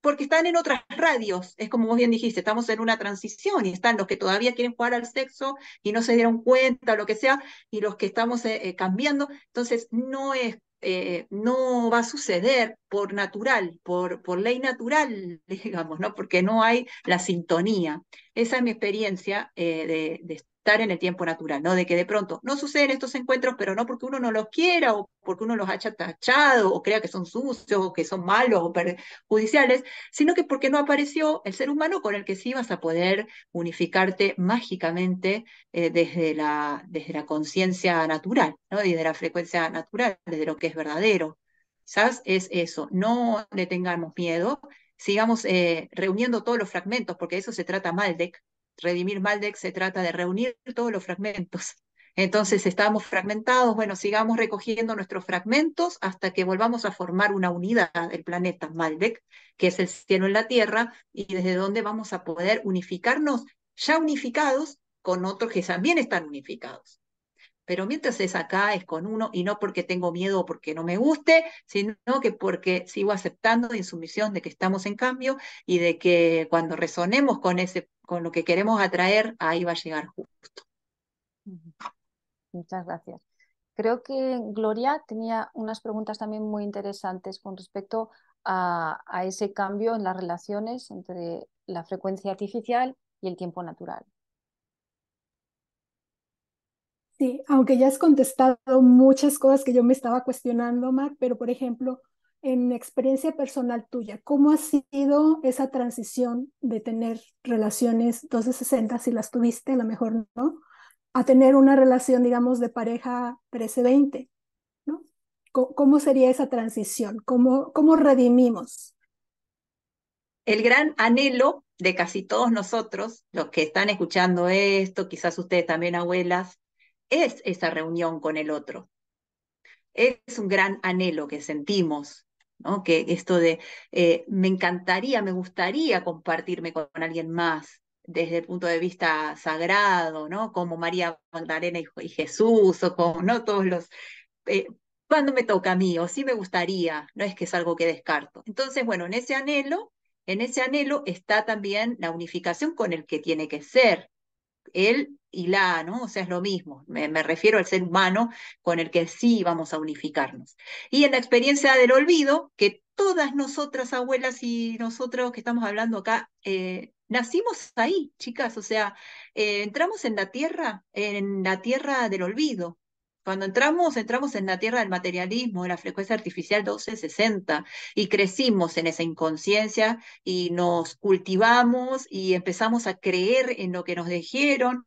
porque están en otras radios, es como vos bien dijiste, estamos en una transición y están los que todavía quieren jugar al sexo y no se dieron cuenta, o lo que sea, y los que estamos eh, eh, cambiando. Entonces, no es eh, no va a suceder por natural, por, por ley natural, digamos, ¿no? porque no hay la sintonía. Esa es mi experiencia eh, de, estar en el tiempo natural, ¿no? de que de pronto no suceden estos encuentros, pero no porque uno no los quiera o porque uno los haya tachado o crea que son sucios o que son malos o perjudiciales, sino que porque no apareció el ser humano con el que sí vas a poder unificarte mágicamente eh, desde la, desde la conciencia natural, ¿no? de la frecuencia natural, desde lo que es verdadero. Quizás es eso, no le tengamos miedo, sigamos eh, reuniendo todos los fragmentos, porque eso se trata Maldek. Redimir Maldek se trata de reunir todos los fragmentos. Entonces estamos fragmentados, bueno, sigamos recogiendo nuestros fragmentos hasta que volvamos a formar una unidad del planeta Maldec, que es el cielo en la tierra, y desde donde vamos a poder unificarnos ya unificados con otros que también están unificados pero mientras es acá, es con uno, y no porque tengo miedo o porque no me guste, sino que porque sigo aceptando de insumisión de que estamos en cambio y de que cuando resonemos con, ese, con lo que queremos atraer, ahí va a llegar justo. Muchas gracias. Creo que Gloria tenía unas preguntas también muy interesantes con respecto a ese cambio en las relaciones entre la frecuencia artificial y el tiempo natural. Sí, aunque ya has contestado muchas cosas que yo me estaba cuestionando, Mar, pero por ejemplo, en experiencia personal tuya, ¿cómo ha sido esa transición de tener relaciones 60, si las tuviste, a lo mejor no, a tener una relación, digamos, de pareja 1320? ¿no? ¿Cómo, sería esa transición? ¿Cómo, ¿Cómo redimimos? El gran anhelo de casi todos nosotros, los que están escuchando esto, quizás ustedes también abuelas, es esa reunión con el otro. Es un gran anhelo que sentimos, ¿no? que esto de eh, me encantaría, me gustaría compartirme con alguien más desde el punto de vista sagrado, ¿no? como María Magdalena y, Jesús, o como ¿no? todos los... Eh, cuando me toca a mí, o sí me gustaría, no es que es algo que descarto. Entonces, bueno, en ese anhelo, en ese anhelo está también la unificación con el que tiene que ser, él y la, ¿no? O sea, es lo mismo. Me, refiero al ser humano con el que sí vamos a unificarnos. Y en la experiencia del olvido, que todas nosotras, abuelas y nosotros que estamos hablando acá, eh, nacimos ahí, chicas, o sea, eh, entramos en la tierra, en la tierra del olvido, cuando entramos, entramos en la tierra del materialismo, de la frecuencia artificial 1260, y crecimos en esa inconsciencia y nos cultivamos y empezamos a creer en lo que nos dijeron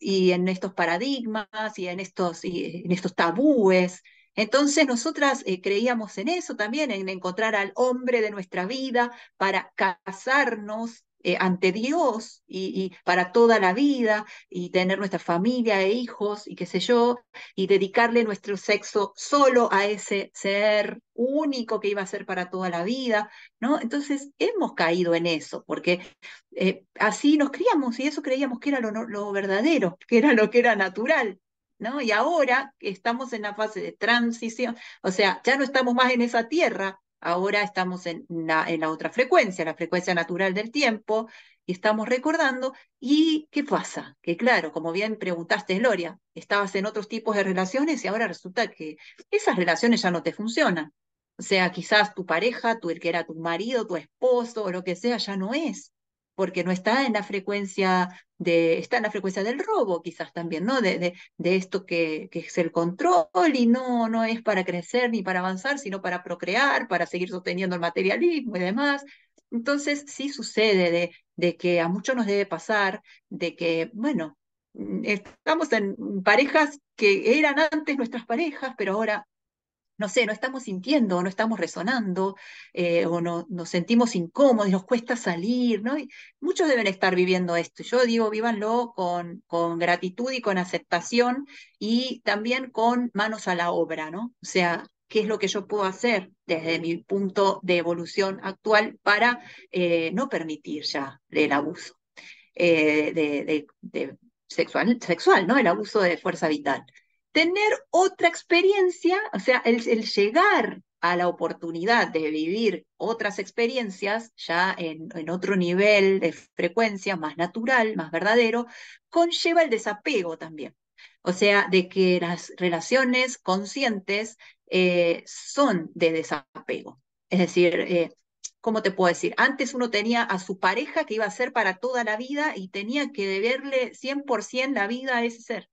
y en estos paradigmas y en estos, en estos tabúes. Entonces nosotras eh, creíamos en eso también, en encontrar al hombre de nuestra vida para casarnos eh, ante Dios y, para toda la vida y tener nuestra familia e hijos y qué sé yo, y dedicarle nuestro sexo solo a ese ser único que iba a ser para toda la vida, ¿no? Entonces hemos caído en eso, porque eh, así nos criamos y eso creíamos que era lo, lo verdadero, que era lo que era natural, ¿No? Y ahora estamos en la fase de transición, o sea, ya no estamos más en esa tierra, Ahora estamos en la, otra frecuencia, la frecuencia natural del tiempo, y estamos recordando. ¿Y qué pasa? Que claro, como bien preguntaste, Gloria, estabas en otros tipos de relaciones y ahora resulta que esas relaciones ya no te funcionan. O sea, quizás tu pareja, tu, el que era tu marido, tu esposo o lo que sea, ya no es porque no está en la frecuencia de, está en la frecuencia del robo quizás también, ¿no? De, de, esto que, que, es el control y no, no es para crecer ni para avanzar, sino para procrear, para seguir sosteniendo el materialismo y demás. Entonces sí sucede de, de que a muchos nos debe pasar, de que, bueno, mm, estamos en parejas que eran antes nuestras parejas, pero ahora no sé, no estamos sintiendo, no estamos resonando, eh, o no, nos sentimos incómodos, nos cuesta salir, ¿no? muchos deben estar viviendo esto. Yo digo, vívanlo con, con gratitud y con aceptación y también con manos a la obra, ¿no? O sea, qué es lo que yo puedo hacer desde mi punto de evolución actual para eh, no permitir ya el abuso eh, sexual, sexual, ¿no? El abuso de fuerza vital tener otra experiencia, o sea, el, llegar a la oportunidad de vivir otras experiencias ya en, otro nivel de frecuencia más natural, más verdadero, conlleva el desapego también. O sea, de que las relaciones conscientes eh, son de desapego. Es decir, eh, ¿cómo te puedo decir? Antes uno tenía a su pareja que iba a ser para toda la vida y tenía que deberle 100% la vida a ese ser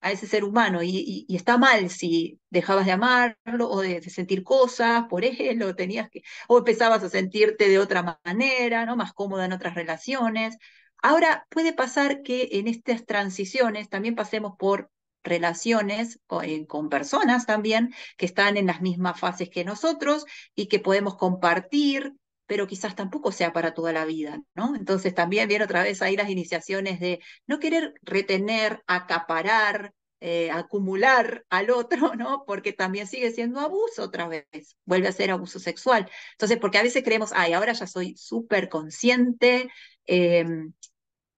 a ese ser humano y, está mal si dejabas de amarlo o de, sentir cosas por él o tenías que o empezabas a sentirte de otra manera, ¿no? más cómoda en otras relaciones. Ahora puede pasar que en estas transiciones también pasemos por relaciones eh, con personas también que están en las mismas fases que nosotros y que podemos compartir pero quizás tampoco sea para toda la vida, ¿no? Entonces también viene otra vez ahí las iniciaciones de no querer retener, acaparar, eh, acumular al otro, ¿no? Porque también sigue siendo abuso otra vez, vuelve a ser abuso sexual. Entonces, porque a veces creemos, ay, ahora ya soy súper consciente, em,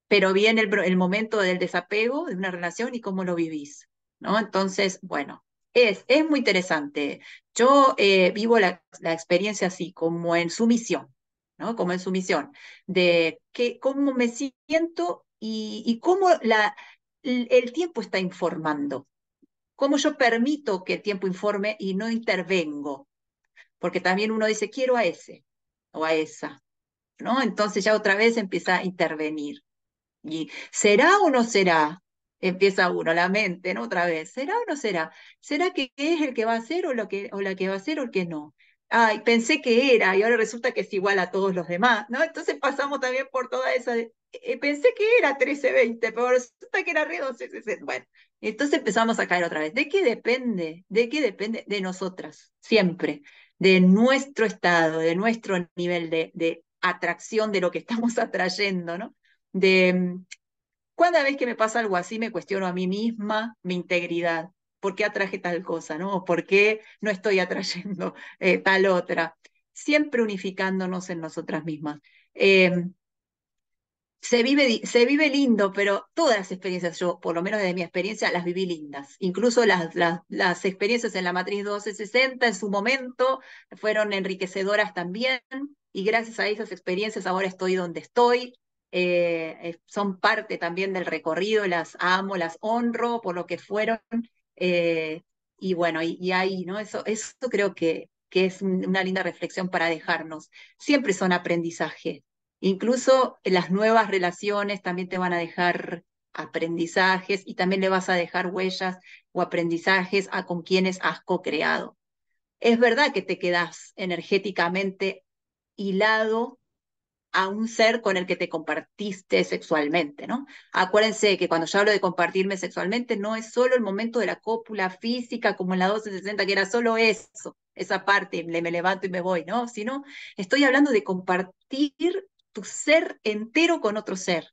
pero viene el, el, momento del desapego de una relación y cómo lo vivís, ¿no? Entonces, bueno, es, muy interesante. Yo eh, vivo la, experiencia así, como en sumisión, ¿no? Como en sumisión, de que, cómo me siento y, cómo la, el tiempo está informando. Cómo yo permito que el tiempo informe y no intervengo. Porque también uno dice, quiero a ese o a esa, ¿no? Entonces ya otra vez empieza a intervenir. ¿Y será o no será? empieza uno, la mente, ¿no? Otra vez, ¿será o no será? ¿Será que es el que va a ser o, lo que, o la que va a ser o el que no? Ay, pensé que era y ahora resulta que es igual a todos los demás, ¿no? Entonces pasamos también por toda esa, eh, pensé que era 1320, pero resulta que era re 1260. Bueno, entonces empezamos a caer otra vez. ¿De qué depende? ¿De qué depende? De nosotras, siempre, de nuestro estado, de nuestro nivel de, de atracción, de lo que estamos atrayendo, ¿no? De, cada vez que me pasa algo así, me cuestiono a mí misma mi integridad. ¿Por qué atraje tal cosa? ¿no? ¿Por qué no estoy atrayendo eh, tal otra? Siempre unificándonos en nosotras mismas. Em, se vive, se vive lindo, pero todas las experiencias, yo por lo menos desde mi experiencia, las viví lindas. Incluso las, las experiencias en la matriz 1260 en su momento fueron enriquecedoras también y gracias a esas experiencias ahora estoy donde estoy, eh, eh, son parte también del recorrido, las amo, las honro por lo que fueron. Eh, y bueno, y, ahí, ¿no? Eso, eso creo que, que es una linda reflexión para dejarnos. Siempre son aprendizaje. Incluso las nuevas relaciones también te van a dejar aprendizajes y también le vas a dejar huellas o aprendizajes a con quienes has co-creado. Es verdad que te quedas energéticamente hilado a un ser con el que te compartiste sexualmente, ¿no? Acuérdense que cuando yo hablo de compartirme sexualmente, no es solo el momento de la cópula física como en la 1260, que era solo eso, esa parte, me levanto y me voy, ¿no? Sino estoy hablando de compartir tu ser entero con otro ser.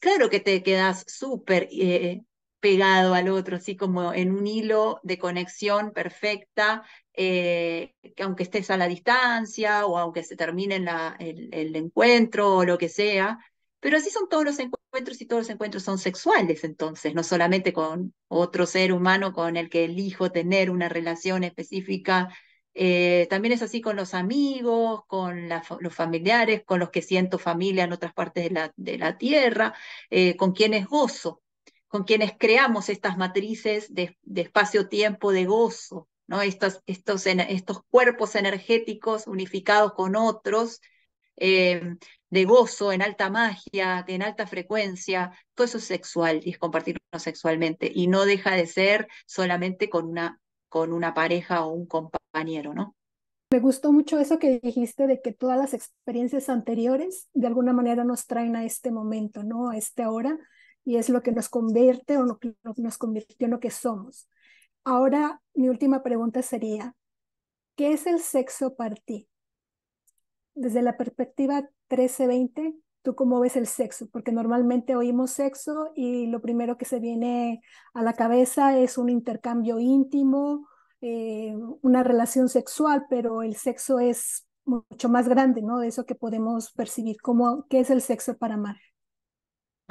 Claro que te quedas súper eh, pegado al otro, así como en un hilo de conexión perfecta, eh, aunque estés a la distancia o aunque se termine el, encuentro o lo que sea, pero así son todos los encuentros y todos los encuentros son sexuales, entonces, no solamente con otro ser humano con el que elijo tener una relación específica. Eh, también es así con los amigos, con los familiares, con los que siento familia en otras partes de la, tierra, eh, con quienes gozo con quienes creamos estas matrices de, espacio-tiempo, de gozo, ¿no? estos, estos, cuerpos energéticos unificados con otros, eh, de gozo, en alta magia, en alta frecuencia, todo eso es sexual y es compartirlo sexualmente y no deja de ser solamente con una, con una pareja o un compañero, ¿no? Me gustó mucho eso que dijiste de que todas las experiencias anteriores de alguna manera nos traen a este momento, ¿no? A este ahora y es lo que nos convierte o lo nos convirtió en lo que somos. Ahora, mi última pregunta sería, ¿qué es el sexo para ti? Desde la perspectiva 1320, ¿tú cómo ves el sexo? Porque normalmente oímos sexo y lo primero que se viene a la cabeza es un intercambio íntimo, eh, una relación sexual, pero el sexo es mucho más grande, ¿no? De eso que podemos percibir. ¿Cómo, ¿Qué es el sexo para Mar?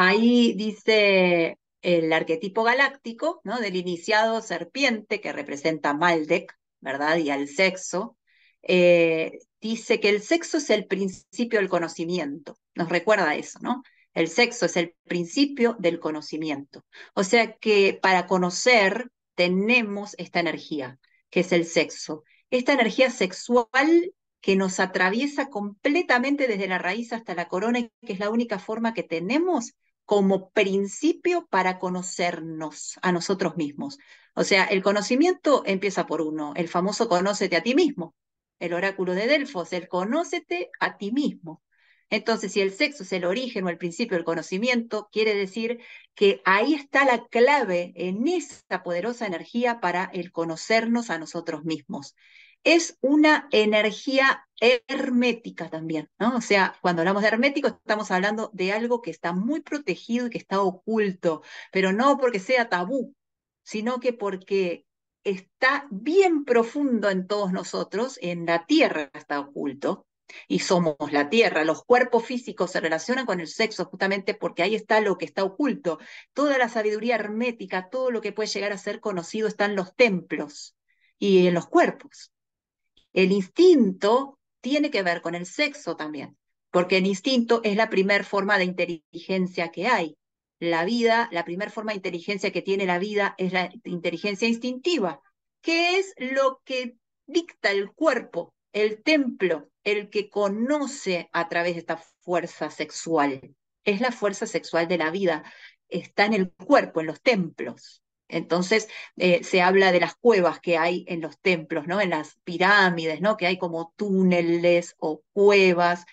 Ahí dice el arquetipo galáctico, ¿no? Del iniciado serpiente que representa Maldek, ¿verdad? Y al sexo. Eh, dice que el sexo es el principio del conocimiento. Nos recuerda eso, ¿no? El sexo es el principio del conocimiento. O sea que para conocer tenemos esta energía, que es el sexo. Esta energía sexual que nos atraviesa completamente desde la raíz hasta la corona y que es la única forma que tenemos como principio para conocernos a nosotros mismos. O sea, el conocimiento empieza por uno, el famoso conócete a ti mismo, el oráculo de Delfos, el conócete a ti mismo. Entonces, si el sexo es el origen o el principio del conocimiento, quiere decir que ahí está la clave en esta poderosa energía para el conocernos a nosotros mismos es una energía hermética también, ¿no? O sea, cuando hablamos de hermético estamos hablando de algo que está muy protegido y que está oculto, pero no porque sea tabú, sino que porque está bien profundo en todos nosotros, en la tierra está oculto, y somos la tierra. Los cuerpos físicos se relacionan con el sexo justamente porque ahí está lo que está oculto. Toda la sabiduría hermética, todo lo que puede llegar a ser conocido está en los templos y en los cuerpos. El instinto tiene que ver con el sexo también, porque el instinto es la primera forma de inteligencia que hay. La vida, la primera forma de inteligencia que tiene la vida es la inteligencia instintiva, que es lo que dicta el cuerpo, el templo, el que conoce a través de esta fuerza sexual. Es la fuerza sexual de la vida, está en el cuerpo, en los templos. Entonces eh, se habla de las cuevas que hay en los templos, ¿no? En las pirámides, ¿no? Que hay como túneles o cuevas.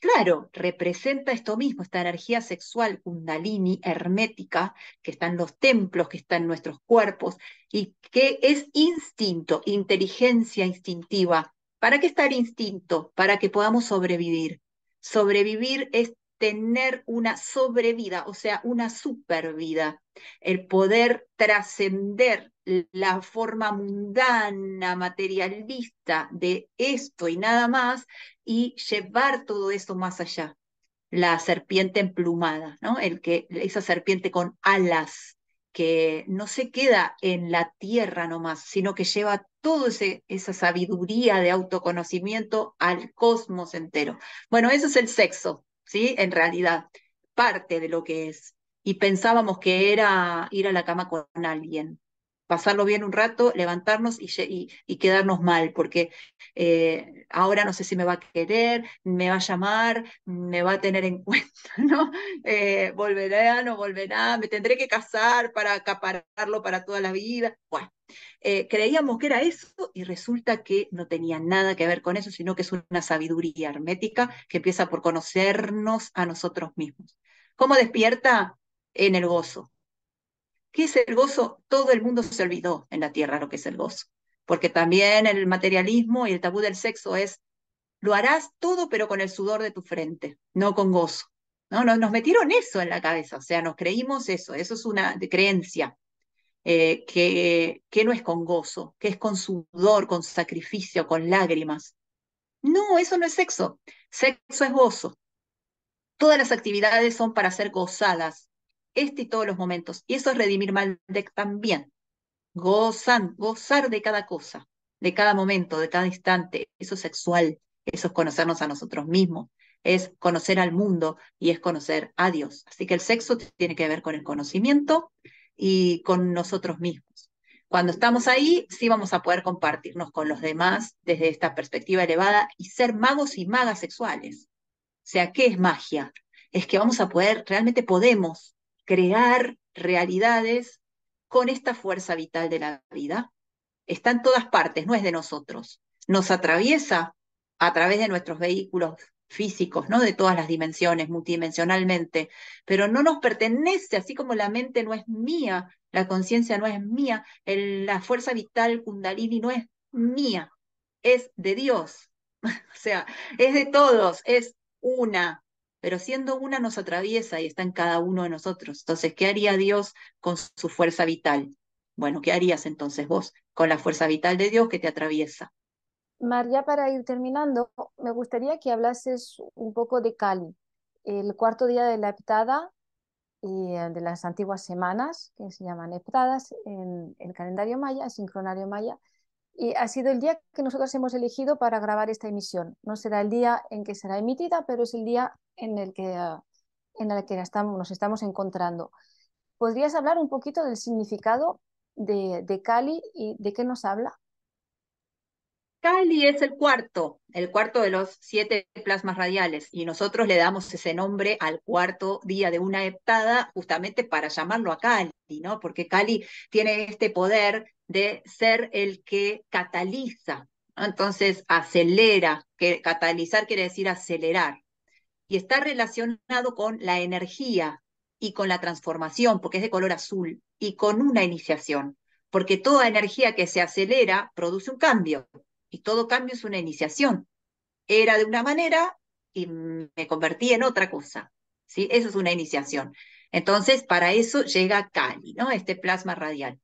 Claro, representa esto mismo, esta energía sexual kundalini hermética que está en los templos, que está en nuestros cuerpos y que es instinto, inteligencia instintiva. ¿Para qué está el instinto? Para que podamos sobrevivir. Sobrevivir es tener una sobrevida, o sea, una supervida, el poder trascender la forma mundana, materialista de esto y nada más y llevar todo eso más allá. La serpiente emplumada, ¿no? El que esa serpiente con alas que no se queda en la tierra nomás, sino que lleva toda esa sabiduría de autoconocimiento al cosmos entero. Bueno, eso es el sexo, ¿sí? En realidad, parte de lo que es. Y pensábamos que era ir a la cama con alguien pasarlo bien un rato, levantarnos y, quedarnos mal, porque eh, ahora no sé si me va a querer, me va a llamar, me va a tener en cuenta, ¿no? volveré eh, volverá, no volverá, me tendré que casar para acapararlo para toda la vida. Bueno, eh, creíamos que era eso y resulta que no tenía nada que ver con eso, sino que es una sabiduría hermética que empieza por conocernos a nosotros mismos. ¿Cómo despierta? En el gozo. ¿Qué es el gozo? Todo el mundo se olvidó en la tierra lo que es el gozo, porque también el materialismo y el tabú del sexo es, lo harás todo pero con el sudor de tu frente, no con gozo. No, nos, metieron eso en la cabeza, o sea, nos creímos eso, eso es una creencia, eh, que, que no es con gozo, que es con sudor, con sacrificio, con lágrimas. No, eso no es sexo, sexo es gozo. Todas las actividades son para ser gozadas, este y todos los momentos. Y eso es redimir Maldek también. Gozan, gozar de cada cosa, de cada momento, de cada instante. Eso es sexual, eso es conocernos a nosotros mismos, es conocer al mundo y es conocer a Dios. Así que el sexo tiene que ver con el conocimiento y con nosotros mismos. Cuando estamos ahí, sí vamos a poder compartirnos con los demás desde esta perspectiva elevada y ser magos y magas sexuales. O sea, ¿qué es magia? Es que vamos a poder, realmente podemos crear realidades con esta fuerza vital de la vida. Está en todas partes, no es de nosotros. Nos atraviesa a través de nuestros vehículos físicos, ¿no? De todas las dimensiones, multidimensionalmente, pero no nos pertenece, así como la mente no es mía, la conciencia no es mía, la fuerza vital kundalini no es mía, es de Dios, o sea, es de todos, es una, pero siendo una nos atraviesa y está en cada uno de nosotros. Entonces, ¿qué haría Dios con su fuerza vital? Bueno, ¿qué harías entonces vos con la fuerza vital de Dios que te atraviesa? María, para ir terminando, me gustaría que hablases un poco de Cali, el cuarto día de la heptada y eh, de las antiguas semanas, que se llaman heptadas en el calendario maya, el sincronario maya, y ha sido el día que nosotros hemos elegido para grabar esta emisión. No será el día en que será emitida, pero es el día en el que, ah, en el que nos estamos encontrando. ¿Podrías hablar un poquito del significado de, Cali y de qué nos habla? Cali es el cuarto, el cuarto de los siete plasmas radiales, y nosotros le damos ese nombre al cuarto día de una heptada justamente para llamarlo a Cali, ¿no? Porque Cali tiene este poder de ser el que cataliza, entonces acelera, que catalizar quiere decir acelerar, y está relacionado con la energía y con la transformación, porque es de color azul, y con una iniciación, porque toda energía que se acelera produce un cambio, y todo cambio es una iniciación. Era de una manera y me convertí en otra cosa. ¿sí? Eso es una iniciación. Entonces, para eso llega Cali, ¿no? este plasma radial,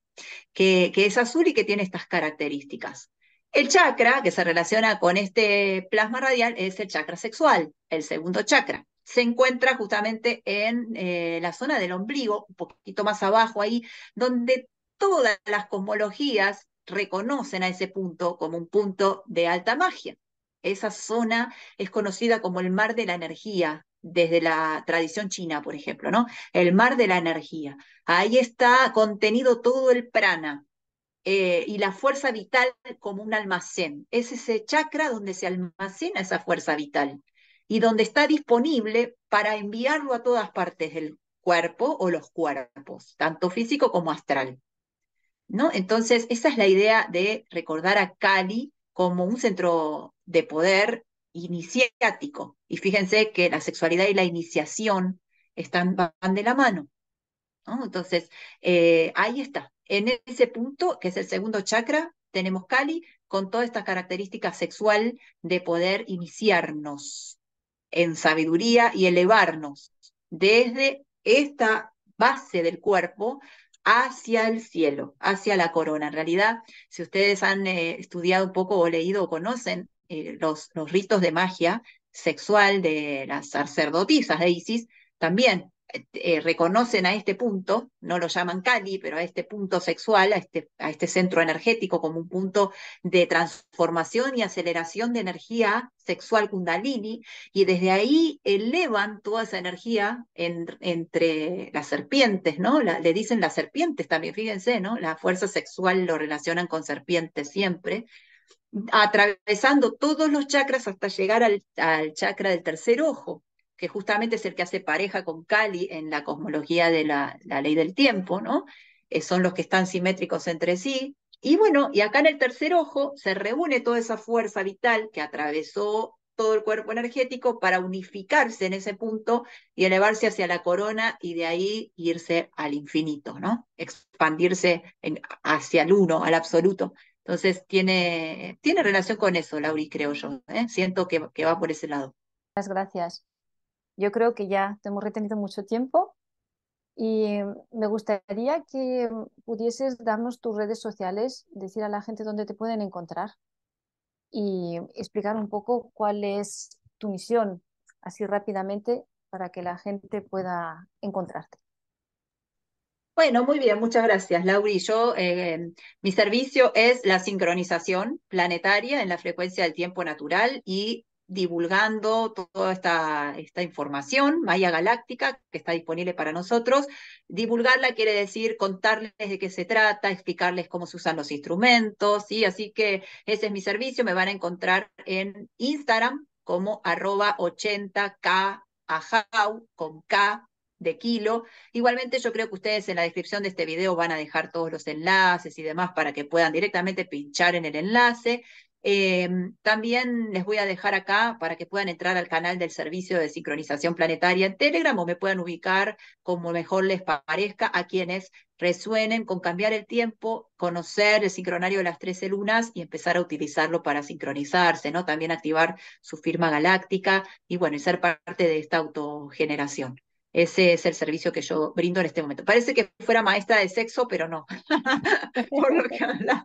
que, que es azul y que tiene estas características. El chakra que se relaciona con este plasma radial es el chakra sexual, el segundo chakra. Se encuentra justamente en eh, la zona del ombligo, un poquito más abajo ahí, donde todas las cosmologías reconocen a ese punto como un punto de alta magia. Esa zona es conocida como el mar de la energía, desde la tradición china, por ejemplo, ¿no? El mar de la energía. Ahí está contenido todo el prana, eh, y la fuerza vital como un almacén. Es ese chakra donde se almacena esa fuerza vital y donde está disponible para enviarlo a todas partes del cuerpo o los cuerpos, tanto físico como astral. ¿No? Entonces, esa es la idea de recordar a Kali como un centro de poder iniciático. Y fíjense que la sexualidad y la iniciación están, van de la mano. ¿no? Entonces, eh, ahí está. En ese punto, que es el segundo chakra, tenemos Kali con toda esta característica sexual de poder iniciarnos en sabiduría y elevarnos desde esta base del cuerpo hacia el cielo, hacia la corona. En realidad, si ustedes han eh, estudiado un poco o leído o conocen eh, los, los ritos de magia sexual de las sacerdotisas de Isis, también eh, eh, reconocen a este punto, no lo llaman Kali, pero a este punto sexual, a este, a este centro energético como un punto de transformación y aceleración de energía sexual kundalini, y desde ahí elevan toda esa energía entre las serpientes, ¿no? le dicen las serpientes también, fíjense, ¿no? La fuerza sexual lo relacionan con serpientes siempre, atravesando todos los chakras hasta llegar al, al chakra del tercer ojo, que justamente es el que hace pareja con Cali en la cosmología de la, ley del tiempo, ¿no? Eh, son los que están simétricos entre sí. Y bueno, y acá en el tercer ojo se reúne toda esa fuerza vital que atravesó todo el cuerpo energético para unificarse en ese punto y elevarse hacia la corona y de ahí irse al infinito, ¿no? Expandirse hacia el uno, al absoluto. Entonces tiene, tiene relación con eso, Lauri, creo yo. ¿eh? Siento que va por ese lado. Muchas gracias yo creo que ya te hemos retenido mucho tiempo y me gustaría que mm, pudieses darnos tus redes sociales, decir a la gente dónde te pueden encontrar y explicar un poco cuál es tu misión, así rápidamente, para que la gente pueda encontrarte. Bueno, muy bien, muchas gracias, Lauri. Yo, eh, em, mi servicio es la sincronización planetaria en la frecuencia del tiempo natural y divulgando toda esta, esta información, Maya Galáctica, que está disponible para nosotros. Divulgarla quiere decir contarles de qué se trata, explicarles cómo se usan los instrumentos, y Así que ese es mi servicio, me van a encontrar en Instagram como arroba 80k con K de kilo. Igualmente yo creo que ustedes en la descripción de este video van a dejar todos los enlaces y demás para que puedan directamente pinchar en el enlace. Em, también les voy a dejar acá para que puedan entrar al canal del Servicio de Sincronización Planetaria en Telegram o me puedan ubicar como mejor les parezca a quienes resuenen con cambiar el tiempo, conocer el sincronario de las 13 lunas y empezar a utilizarlo para sincronizarse, ¿no? También activar su firma galáctica y bueno, y ser parte de esta autogeneración. Ese es el servicio que yo brindo en este momento. Parece que fuera maestra de sexo, pero no, por lo que hablado.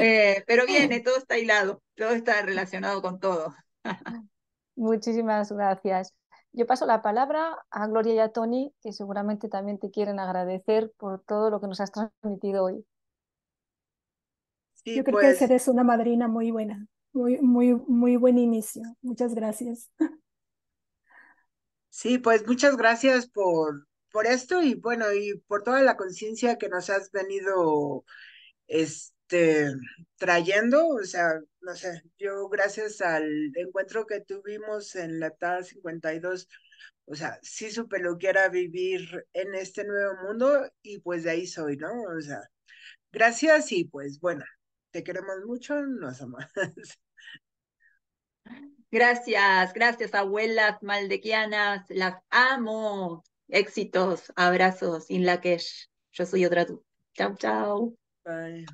Eh, pero viene, todo está hilado, todo está relacionado con todo. Muchísimas gracias. Yo paso la palabra a Gloria y a Tony, que seguramente también te quieren agradecer por todo lo que nos has transmitido hoy. Yo creo que pues. eres una madrina muy buena, muy, muy, muy buen inicio. Muchas gracias. Sí, pues muchas gracias por, por esto y bueno, y por toda la conciencia que nos has venido este, trayendo. O sea, no sé, yo gracias al encuentro que tuvimos en la TAD 52, o sea, sí supe lo que era vivir en este nuevo mundo y pues de ahí soy, ¿no? O sea, gracias y pues bueno, te queremos mucho, nos amamos. Gracias, gracias abuelas maldequianas, las amo. Éxitos, abrazos, Inlakesh. Yo soy otra tú. Chau, chau. Bye.